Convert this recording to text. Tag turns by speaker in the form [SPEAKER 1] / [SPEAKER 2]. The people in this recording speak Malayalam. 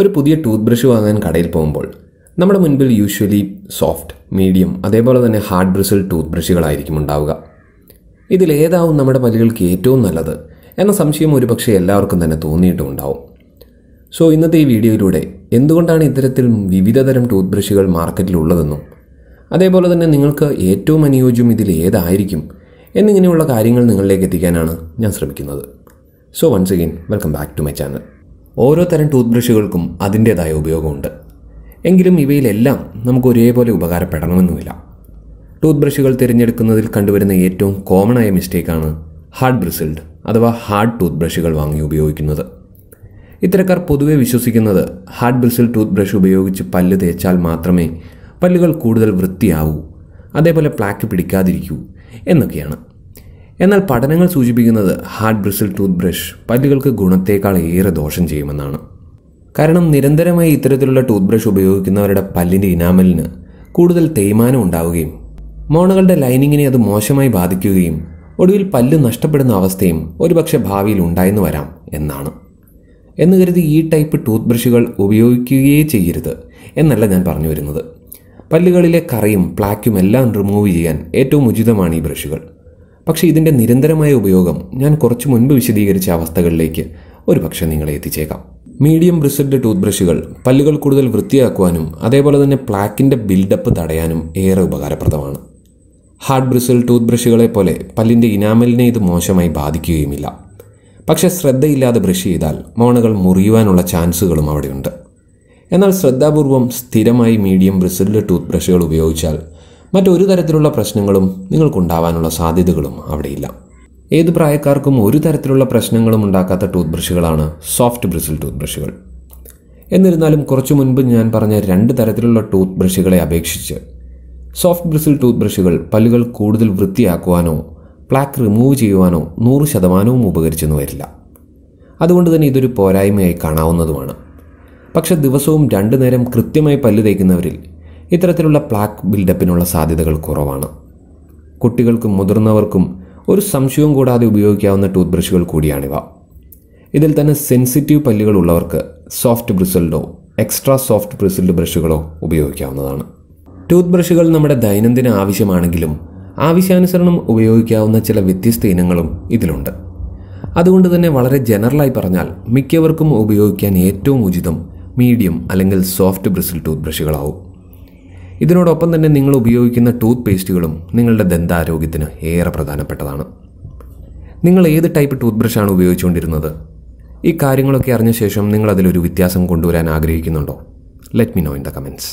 [SPEAKER 1] ഒരു പുതിയ ടൂത്ത് ബ്രഷ് വാങ്ങാൻ കടയിൽ പോകുമ്പോൾ നമ്മുടെ മുൻപിൽ യൂഷ്വലി സോഫ്റ്റ് മീഡിയം അതേപോലെ തന്നെ ഹാർഡ് ബ്രിസിൽ ടൂത്ത് ബ്രഷുകളായിരിക്കും ഉണ്ടാവുക ഇതിലേതാവും നമ്മുടെ പല്ലുകൾക്ക് ഏറ്റവും നല്ലത് എന്ന സംശയം ഒരുപക്ഷെ എല്ലാവർക്കും തന്നെ തോന്നിയിട്ടുണ്ടാവും സോ ഇന്നത്തെ ഈ വീഡിയോയിലൂടെ എന്തുകൊണ്ടാണ് ഇത്തരത്തിൽ വിവിധതരം ടൂത്ത് ബ്രഷുകൾ മാർക്കറ്റിലുള്ളതെന്നും അതേപോലെ തന്നെ നിങ്ങൾക്ക് ഏറ്റവും അനുയോജ്യം ഇതിൽ ഏതായിരിക്കും എന്നിങ്ങനെയുള്ള കാര്യങ്ങൾ നിങ്ങളിലേക്ക് എത്തിക്കാനാണ് ഞാൻ ശ്രമിക്കുന്നത് so once again welcome back to my channel ഓരോ തരം ടൂത്ത് ബ്രഷുകൾക്കും അതിൻ്റേതായ ഉപയോഗമുണ്ട് എങ്കിലും ഇവയിലെല്ലാം നമുക്ക് ഒരേപോലെ ഉപകാരപ്പെടണമെന്നുമില്ല ടൂത്ത് ബ്രഷുകൾ തിരഞ്ഞെടുക്കുന്നതിൽ കണ്ടുവരുന്ന ഏറ്റവും കോമൺ ആയ മിസ്റ്റേക്കാണ് ഹാർഡ് ബ്രിസിൽഡ് അഥവാ ഹാർഡ് ടൂത്ത് ബ്രഷുകൾ വാങ്ങി ഉപയോഗിക്കുന്നത് ഇത്തരക്കാർ പൊതുവെ വിശ്വസിക്കുന്നത് ഹാർഡ് ബ്രിസിൽ ടൂത്ത് ബ്രഷ് ഉപയോഗിച്ച് പല്ല് തേച്ചാൽ മാത്രമേ പല്ലുകൾ കൂടുതൽ വൃത്തിയാവൂ അതേപോലെ പ്ലാക്ക് പിടിക്കാതിരിക്കൂ എന്നൊക്കെയാണ് എന്നാൽ പഠനങ്ങൾ സൂചിപ്പിക്കുന്നത് ഹാർഡ് ബ്രിസിൽ ടൂത്ത് ബ്രഷ് പല്ലുകൾക്ക് ഗുണത്തേക്കാൾ ഏറെ ദോഷം ചെയ്യുമെന്നാണ് കാരണം നിരന്തരമായി ഇത്തരത്തിലുള്ള ടൂത്ത് ബ്രഷ് ഉപയോഗിക്കുന്നവരുടെ പല്ലിൻ്റെ ഇനാമലിന് കൂടുതൽ തേയ്മാനം ഉണ്ടാവുകയും മോണകളുടെ ലൈനിങ്ങിനെ അത് മോശമായി ബാധിക്കുകയും ഒടുവിൽ പല്ല് നഷ്ടപ്പെടുന്ന അവസ്ഥയും ഒരുപക്ഷെ ഭാവിയിൽ ഉണ്ടായെന്ന് വരാം എന്നാണ് എന്ന് കരുതി ഈ ടൈപ്പ് ടൂത്ത് ബ്രഷുകൾ ഉപയോഗിക്കുകയേ ചെയ്യരുത് എന്നല്ല ഞാൻ പറഞ്ഞു വരുന്നത് പല്ലുകളിലെ കറയും പ്ലാക്കും എല്ലാം റിമൂവ് ചെയ്യാൻ ഏറ്റവും ഉചിതമാണ് ഈ ബ്രഷുകൾ പക്ഷേ ഇതിൻ്റെ നിരന്തരമായ ഉപയോഗം ഞാൻ കുറച്ചു മുൻപ് വിശദീകരിച്ച അവസ്ഥകളിലേക്ക് ഒരു പക്ഷേ നിങ്ങളെ എത്തിച്ചേക്കാം മീഡിയം ബ്രിസഡ് ടൂത്ത് ബ്രഷുകൾ പല്ലുകൾ കൂടുതൽ വൃത്തിയാക്കുവാനും അതേപോലെ തന്നെ പ്ലാക്കിൻ്റെ ബിൽഡപ്പ് തടയാനും ഏറെ ഉപകാരപ്രദമാണ് ഹാർഡ് ബ്രിസിൽ ടൂത്ത് ബ്രഷുകളെ പോലെ പല്ലിൻ്റെ ഇനാമലിനെ ഇത് മോശമായി ബാധിക്കുകയുമില്ല പക്ഷേ ശ്രദ്ധയില്ലാതെ ബ്രഷ് ചെയ്താൽ മോണകൾ മുറിയുവാനുള്ള ചാൻസുകളും അവിടെയുണ്ട് എന്നാൽ ശ്രദ്ധാപൂർവം സ്ഥിരമായി മീഡിയം ബ്രിസിൽഡ് ടൂത്ത് ബ്രഷുകൾ ഉപയോഗിച്ചാൽ മറ്റൊരു തരത്തിലുള്ള പ്രശ്നങ്ങളും നിങ്ങൾക്കുണ്ടാവാനുള്ള സാധ്യതകളും അവിടെയില്ല ഏത് പ്രായക്കാർക്കും ഒരു തരത്തിലുള്ള പ്രശ്നങ്ങളും ഉണ്ടാക്കാത്ത ടൂത്ത് ബ്രഷുകളാണ് സോഫ്റ്റ് ബ്രിസിൽ ടൂത്ത് ബ്രഷുകൾ എന്നിരുന്നാലും കുറച്ചു മുൻപ് ഞാൻ പറഞ്ഞ രണ്ട് തരത്തിലുള്ള ടൂത്ത് ബ്രഷുകളെ അപേക്ഷിച്ച് സോഫ്റ്റ് ബ്രിസിൽ ടൂത്ത് ബ്രഷുകൾ പല്ലുകൾ കൂടുതൽ വൃത്തിയാക്കുവാനോ പ്ലാക്ക് റിമൂവ് ചെയ്യുവാനോ നൂറ് ശതമാനവും ഉപകരിച്ചെന്ന് വരില്ല അതുകൊണ്ട് തന്നെ ഇതൊരു പോരായ്മയായി കാണാവുന്നതുമാണ് പക്ഷേ ദിവസവും രണ്ടു നേരം കൃത്യമായി പല്ല് തേക്കുന്നവരിൽ ഇത്തരത്തിലുള്ള പ്ലാക്ക് ബിൽഡപ്പിനുള്ള സാധ്യതകൾ കുറവാണ് കുട്ടികൾക്കും മുതിർന്നവർക്കും ഒരു സംശയവും കൂടാതെ ഉപയോഗിക്കാവുന്ന ടൂത്ത് ബ്രഷുകൾ കൂടിയാണിവ ഇതിൽ തന്നെ സെൻസിറ്റീവ് പല്ലുകൾ ഉള്ളവർക്ക് സോഫ്റ്റ് ബ്രിസിൽഡോ എക്സ്ട്രാ സോഫ്റ്റ് ബ്രിസിൽഡ് ബ്രഷുകളോ ഉപയോഗിക്കാവുന്നതാണ് ടൂത്ത് ബ്രഷുകൾ നമ്മുടെ ദൈനംദിന ആവശ്യമാണെങ്കിലും ആവശ്യാനുസരണം ഉപയോഗിക്കാവുന്ന ചില വ്യത്യസ്ത ഇനങ്ങളും ഇതിലുണ്ട് അതുകൊണ്ട് തന്നെ വളരെ ജനറലായി പറഞ്ഞാൽ മിക്കവർക്കും ഉപയോഗിക്കാൻ ഏറ്റവും ഉചിതം മീഡിയം അല്ലെങ്കിൽ സോഫ്റ്റ് ബ്രിസിൽ ടൂത്ത് ബ്രഷുകളാവും ഇതിനോടൊപ്പം തന്നെ നിങ്ങൾ ഉപയോഗിക്കുന്ന ടൂത്ത് പേസ്റ്റുകളും നിങ്ങളുടെ ദന്താരോഗ്യത്തിന് ഏറെ പ്രധാനപ്പെട്ടതാണ് നിങ്ങൾ ഏത് ടൈപ്പ് ടൂത്ത് ബ്രഷാണ് ഉപയോഗിച്ചുകൊണ്ടിരുന്നത് ഈ കാര്യങ്ങളൊക്കെ അറിഞ്ഞ ശേഷം നിങ്ങൾ അതിലൊരു വ്യത്യാസം കൊണ്ടുവരാൻ ആഗ്രഹിക്കുന്നുണ്ടോ let me know in the comments